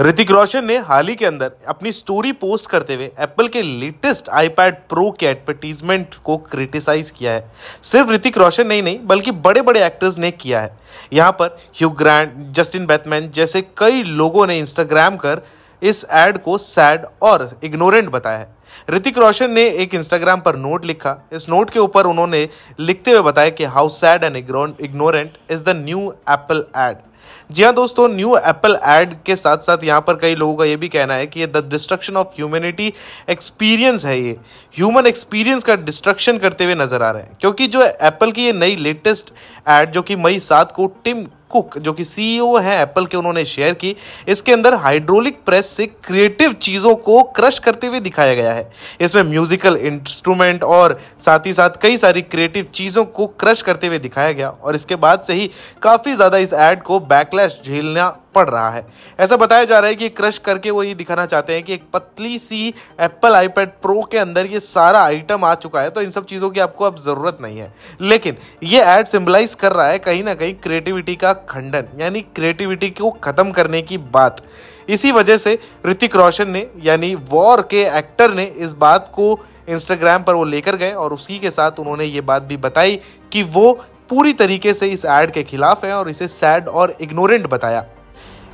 ऋतिक रोशन ने हाल ही के अंदर अपनी स्टोरी पोस्ट करते हुए एप्पल के लेटेस्ट आईपैड प्रो के एडवर्टीजमेंट को क्रिटिसाइज किया है सिर्फ ऋतिक रोशन नहीं नहीं बल्कि बड़े बड़े एक्टर्स ने किया है यहाँ पर ह्यू ग्रैंड जस्टिन बैथमैन जैसे कई लोगों ने इंस्टाग्राम कर इस एड को सैड और इग्नोरेंट बताया है ऋतिक रोशन ने एक इंस्टाग्राम पर नोट लिखा इस नोट के ऊपर उन्होंने लिखते हुए बताया कि how sad and ignorant is the new Apple ad जी हाँ दोस्तों न्यू एप्पल एड के साथ साथ यहाँ पर कई लोगों का ये भी कहना है कि ये the destruction of humanity experience है ये ह्यूमन एक्सपीरियंस का डिस्ट्रक्शन करते हुए नजर आ रहे हैं क्योंकि जो एप्पल की ये नई लेटेस्ट एड जो कि मई सात को टिम कुक जो कि सीईओ e है एप्पल के उन्होंने शेयर की इसके अंदर हाइड्रोलिक प्रेस से क्रिएटिव चीज़ों को क्रश करते हुए दिखाया गया है इसमें म्यूजिकल इंस्ट्रूमेंट और साथ ही साथ कई सारी क्रिएटिव चीज़ों को क्रश करते हुए दिखाया गया और इसके बाद से ही काफ़ी ज़्यादा इस एड को बैकलैश झेलना पड़ रहा है ऐसा बताया जा रहा है कि क्रश करके वो ये दिखाना चाहते हैं कि एक पतली सी एप्पल आईपैड प्रो के अंदर ये सारा आइटम आ चुका है तो इन सब चीज़ों की आपको अब ज़रूरत नहीं है लेकिन ये एड सिम्बलाइज कर रहा है कहीं ना कहीं क्रिएटिविटी का खंडन यानी क्रिएटिविटी को ख़त्म करने की बात इसी वजह से ऋतिक रोशन ने यानी वॉर के एक्टर ने इस बात को इंस्टाग्राम पर वो लेकर गए और उसी के साथ उन्होंने ये बात भी बताई कि वो पूरी तरीके से इस एड के खिलाफ है और इसे सैड और इग्नोरेंट बताया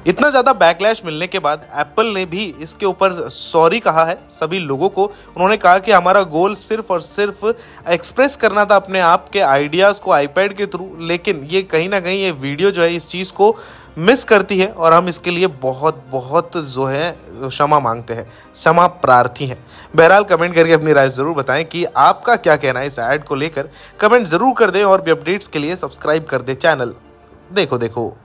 इतना ज़्यादा बैकलैश मिलने के बाद एप्पल ने भी इसके ऊपर सॉरी कहा है सभी लोगों को उन्होंने कहा कि हमारा गोल सिर्फ और सिर्फ एक्सप्रेस करना था अपने आप के आइडियाज़ को आईपैड के थ्रू लेकिन ये कहीं ना कहीं ये वीडियो जो है इस चीज़ को मिस करती है और हम इसके लिए बहुत बहुत जो है क्षमा मांगते हैं क्षमा प्रार्थी हैं बहरहाल कमेंट करके अपनी राय ज़रूर बताएं कि आपका क्या कहना है इस ऐड को लेकर कमेंट ज़रूर कर दें और भी अपडेट्स के लिए सब्सक्राइब कर दें चैनल देखो देखो